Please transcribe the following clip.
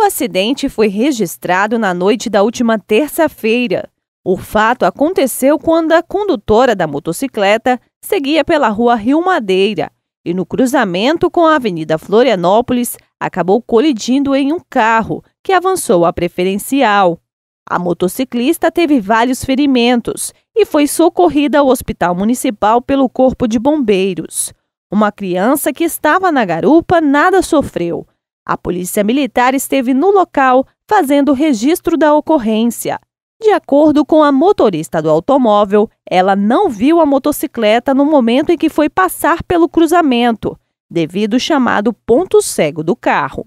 O acidente foi registrado na noite da última terça-feira. O fato aconteceu quando a condutora da motocicleta seguia pela rua Rio Madeira e, no cruzamento com a Avenida Florianópolis, acabou colidindo em um carro que avançou a preferencial. A motociclista teve vários ferimentos e foi socorrida ao Hospital Municipal pelo Corpo de Bombeiros. Uma criança que estava na garupa nada sofreu, a polícia militar esteve no local fazendo registro da ocorrência. De acordo com a motorista do automóvel, ela não viu a motocicleta no momento em que foi passar pelo cruzamento, devido ao chamado ponto cego do carro.